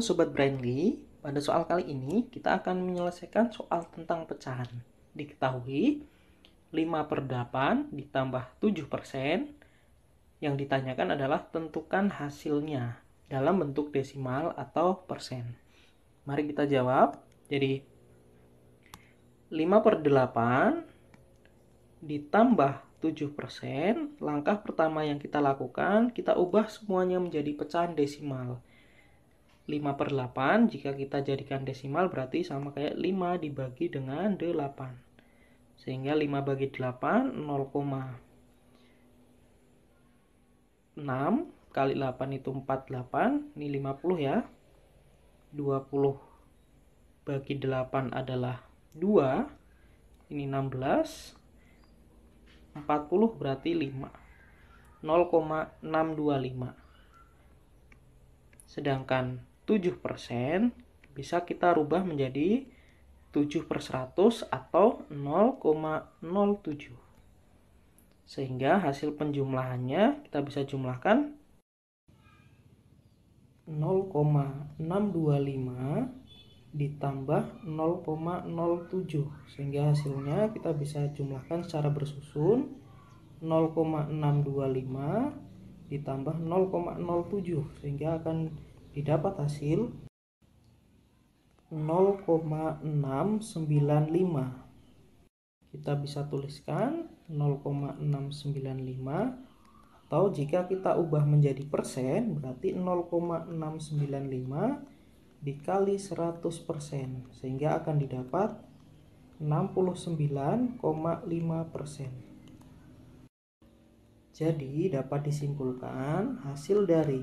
Sobat Brainly, pada soal kali ini kita akan menyelesaikan soal tentang pecahan. Diketahui 5 per 8 ditambah 7 persen yang ditanyakan adalah tentukan hasilnya dalam bentuk desimal atau persen. Mari kita jawab. Jadi 5 per 8 ditambah 7 persen, langkah pertama yang kita lakukan, kita ubah semuanya menjadi pecahan desimal 5 per 8 jika kita jadikan desimal berarti sama kayak 5 dibagi dengan 8 sehingga 5 bagi 8 0,6 kali 8 itu 48 ini 50 ya 20 bagi 8 adalah 2 ini 16 40 berarti 5 0,625 sedangkan 7% bisa kita rubah menjadi 7 per 100 atau 0,07 sehingga hasil penjumlahannya kita bisa jumlahkan 0,625 ditambah 0,07 sehingga hasilnya kita bisa jumlahkan secara bersusun 0,625 ditambah 0,07 sehingga akan didapat hasil 0,695 kita bisa tuliskan 0,695 atau jika kita ubah menjadi persen berarti 0,695 dikali 100 persen sehingga akan didapat 69,5 persen jadi dapat disimpulkan hasil dari